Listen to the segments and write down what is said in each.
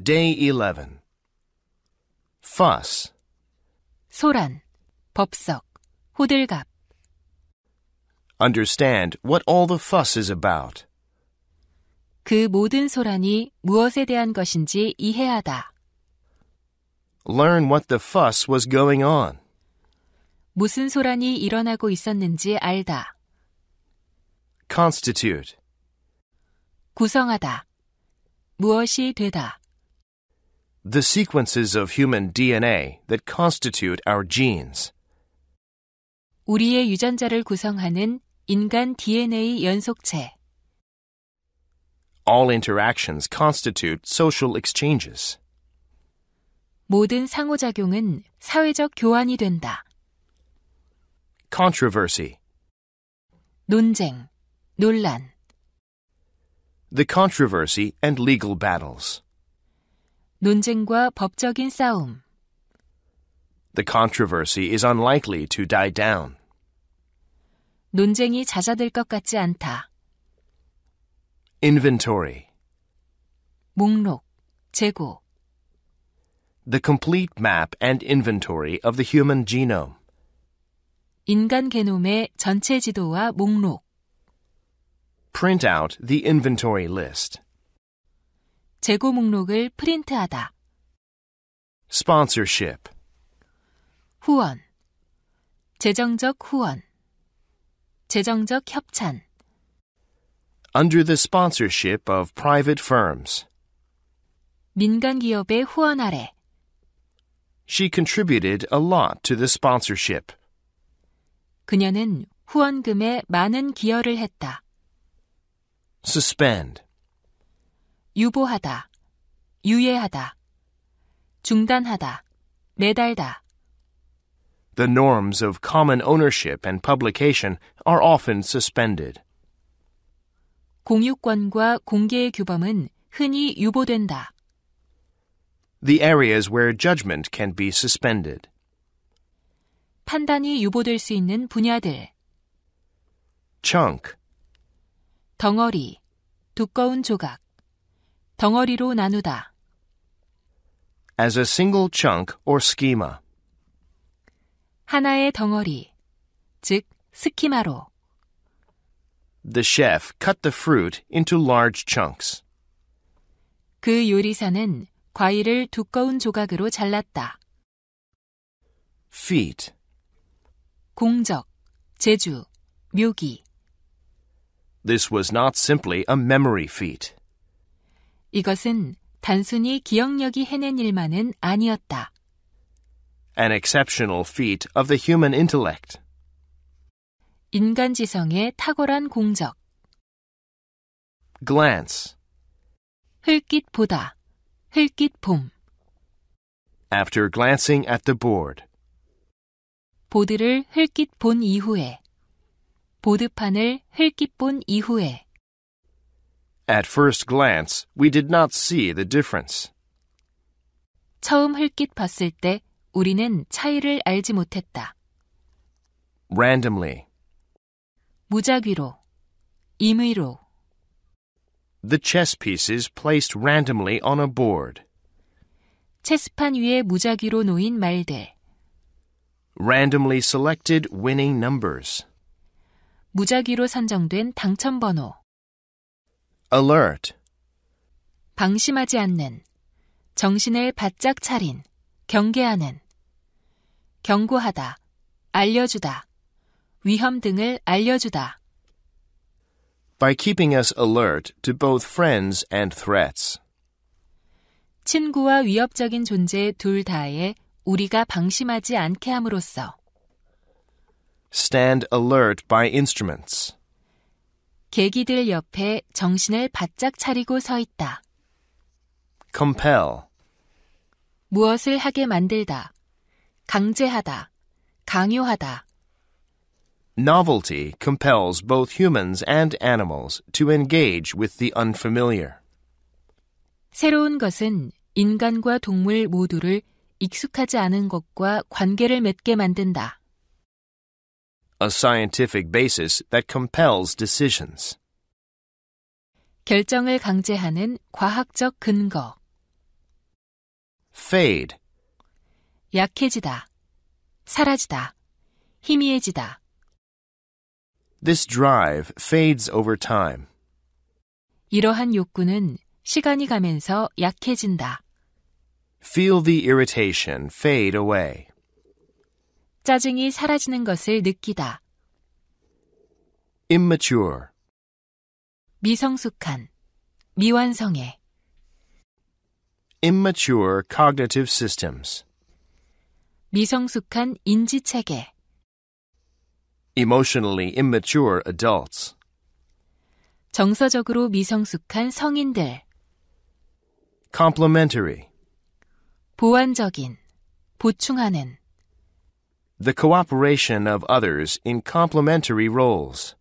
Day 11. Fuss. 소란, 법석, 호들갑. Understand what all the fuss is about. 그 모든 소란이 무엇에 대한 것인지 이해하다. Learn what the fuss was going on. 무슨 소란이 일어나고 있었는지 알다. Constitute. 구성하다. 무엇이 되다. the sequences of human DNA that constitute our genes. 우리의 유전자를 구성하는 인간 DNA 연속체. All interactions constitute social exchanges. 모든 상호작용은 사회적 교환이 된다. Controversy. 논쟁, 논란. The controversy and legal battles. 논쟁과 법적인 싸움. The controversy is unlikely to die down. 논쟁이 잦아들 것 같지 않다. Inventory. 목록, 재고. The complete map and inventory of the human genome. 인간 게놈의 전체 지도와 목록. Print out the inventory list. 재고 목록을 프린트하다. sponsorship, 후원. 재정적 후원. 재정적 협찬. under the sponsorship of private firms. 민간 기업의 후원 아래. She contributed a lot to the sponsorship. 그녀는 후원금에 많은 기여를 했다. suspend, 유보하다, 유예하다, 중단하다, 매달다. The norms of common ownership and publication are often suspended. 공유권과 공개의 규범은 흔히 유보된다. The areas where judgment can be suspended. 판단이 유보될 수 있는 분야들. chunk 덩어리, 두꺼운 조각 덩어리로 나누다. As a single chunk or schema. 하나의 덩어리, 즉 스키마로. The chef cut the fruit into large chunks. 그 요리사는 과일을 두꺼운 조각으로 잘랐다. feet 공적, 제주, 묘기. This was not simply a memory feat. 이것은 단순히 기억력이 해낸 일만은 아니었다. An exceptional feat of the human intellect. 인간 지성의 탁월한 공적. Glance. 흘낏 보다. 흘낏 봄. After glancing at the board. 보드를 흘낏 본 이후에. 보드판을 흘낏 본 이후에. At first glance, we did not see the difference. 처음 흘낏 봤을 때 우리는 차이를 알지 못했다. randomly 무작위로 임의로 The chess pieces placed randomly on a board. 체스판 위에 무작위로 놓인 말들 Randomly selected winning numbers. 무작위로 선정된 당첨 번호 alert. 방심하지 않는, 정신을 바짝 차린, 경계하는, 경고하다, 알려주다, 위험 등을 알려주다. By keeping us alert to both friends and threats. 친구와 위협적인 존재 둘 다에 우리가 방심하지 않게 함으로써. Stand alert by instruments. 계기들 옆에 정신을 바짝 차리고 서 있다. compel 무엇을 하게 만들다. 강제하다. 강요하다. Novelty compels both humans and animals to engage with the unfamiliar. 새로운 것은 인간과 동물 모두를 익숙하지 않은 것과 관계를 맺게 만든다. a scientific basis that compels decisions. 결정을 강제하는 과학적 근거. fade 약해지다, 사라지다, 희미해지다. This drive fades over time. 이러한 욕구는 시간이 가면서 약해진다. Feel the irritation fade away. 짜증이 사라지는 것을 느끼다. immature 미성숙한, 미완성해. immature cognitive systems 미성숙한 인지체계. emotionally immature adults 정서적으로 미성숙한 성인들. complementary 보완적인, 보충하는. The cooperation of others in complementary roles.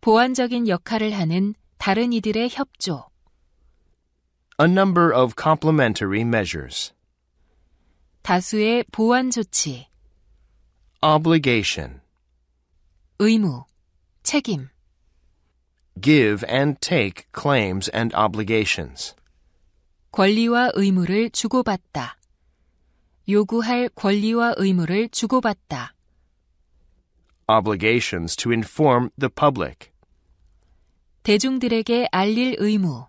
보완적인 역할을 하는 다른 이들의 협조. A number of complementary measures. 다수의 보완 조치. Obligation. 의무, 책임. Give and take claims and obligations. 권리와 의무를 주고받다. 요구할 권리와 의무를 주고받다. obligations to inform the public. 대중들에게 알릴 의무.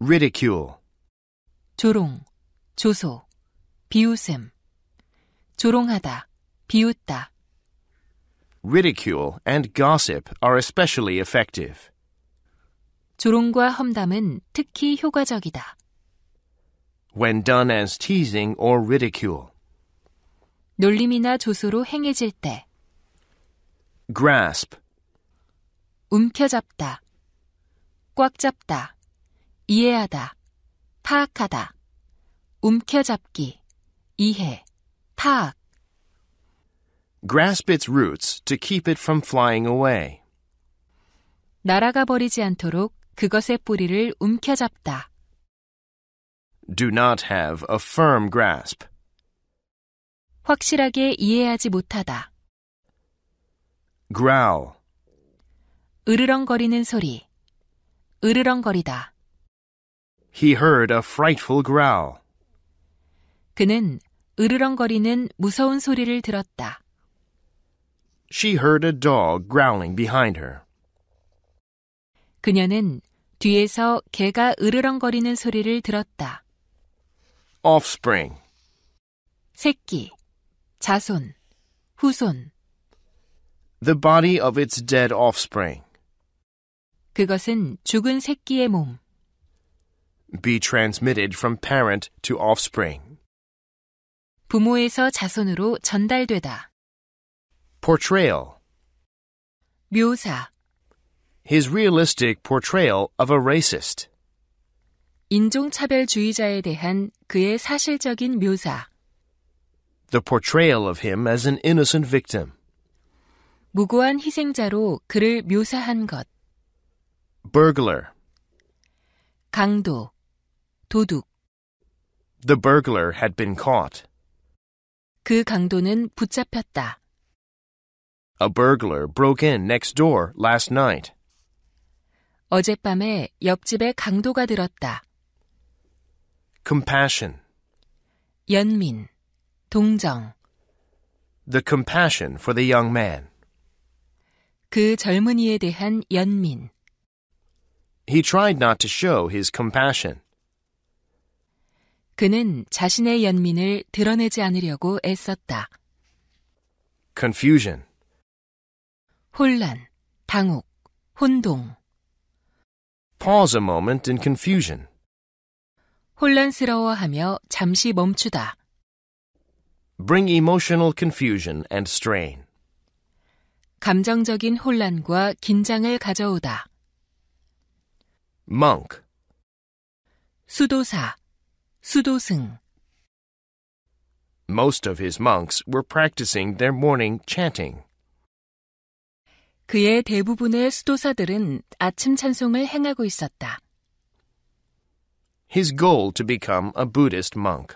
ridicule. 조롱, 조소, 비웃음. 조롱하다, 비웃다. Ridicule and gossip are especially effective. 조롱과 험담은 특히 효과적이다. when done as teasing or ridicule. 놀림이나 조소로 행해질 때 grasp 움켜잡다 꽉 잡다 이해하다 파악하다 움켜잡기 이해 파악 grasp its roots to keep it from flying away 날아가 버리지 않도록 그것의 뿌리를 움켜잡다 do not have a firm grasp. 확실하게 이해하지 못하다. growl 으르렁거리는 소리. 으르렁거리다. He heard a frightful growl. 그는 으르렁거리는 무서운 소리를 들었다. She heard a dog growling behind her. 그녀는 뒤에서 개가 으르렁거리는 소리를 들었다. offspring. 새끼, 자손, 후손. The body of its dead offspring. 그것은 죽은 새끼의 몸. Be transmitted from parent to offspring. 부모에서 자손으로 전달되다. Portrayal. 묘사. His realistic portrayal of a racist. 인종차별주의자에 대한 그의 사실적인 묘사. The portrayal of him as an innocent victim. 무고한 희생자로 그를 묘사한 것. burglar. 강도, 도둑. The burglar had been caught. 그 강도는 붙잡혔다. A burglar broke in next door last night. 어젯밤에 옆집에 강도가 들었다. compassion. 연민, 동정. The compassion for the young man. 그 젊은이에 대한 연민. He tried not to show his compassion. 그는 자신의 연민을 드러내지 않으려고 애썼다. Confusion. 혼란, 당혹, 혼동. Pause a moment in confusion. 혼란스러워하며 잠시 멈추다. Bring emotional confusion and strain. 감정적인 혼란과 긴장을 가져오다. monk 수도사, 수도승 Most of his monks were practicing their morning chanting. 그의 대부분의 수도사들은 아침 찬송을 행하고 있었다. his goal to become a Buddhist monk.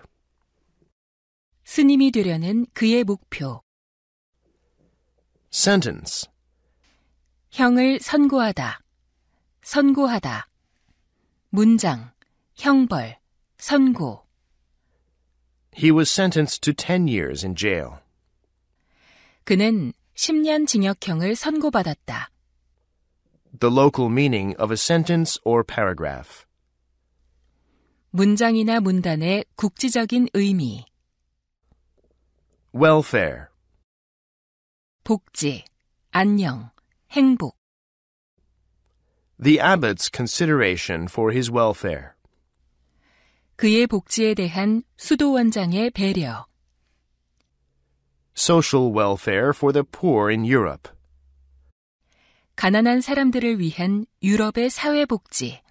스님이 되려는 그의 목표. Sentence. 형을 선고하다. 선고하다. 문장. 형벌. 선고. He was sentenced to 10 years in jail. 그는 10년 징역형을 선고받았다. The local meaning of a sentence or paragraph. 문장이나 문단의 국지적인 의미 welfare 복지, 안녕, 행복 The abbot's consideration for his welfare 그의 복지에 대한 수도원장의 배려 Social welfare for the poor in Europe 가난한 사람들을 위한 유럽의 사회복지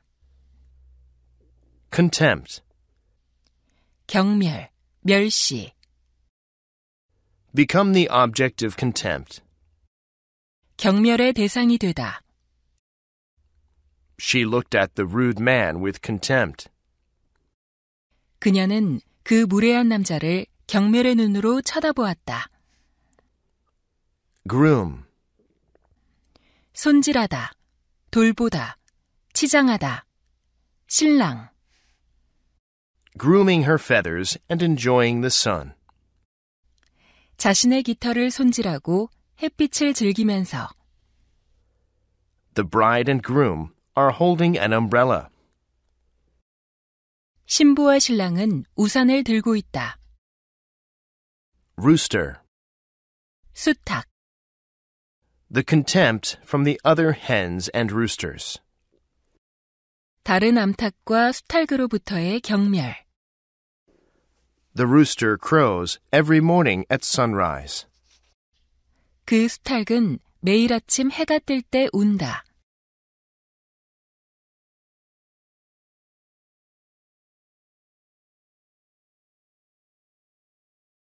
contempt. 경멸, 멸시. become the object of contempt. 경멸의 대상이 되다. She looked at the rude man with contempt. 그녀는 그 무례한 남자를 경멸의 눈으로 쳐다보았다. groom 손질하다, 돌보다, 치장하다, 신랑 grooming her feathers and enjoying the sun. 자신의 깃털을 손질하고 햇빛을 즐기면서 The bride and groom are holding an umbrella. 신부와 신랑은 우산을 들고 있다. Rooster 수탉 The contempt from the other hens and roosters. 다른 암탉과 수탉으로부터의 경멸. The rooster crows every morning at sunrise. 그 수탉은 매일 아침 해가 뜰 때 운다.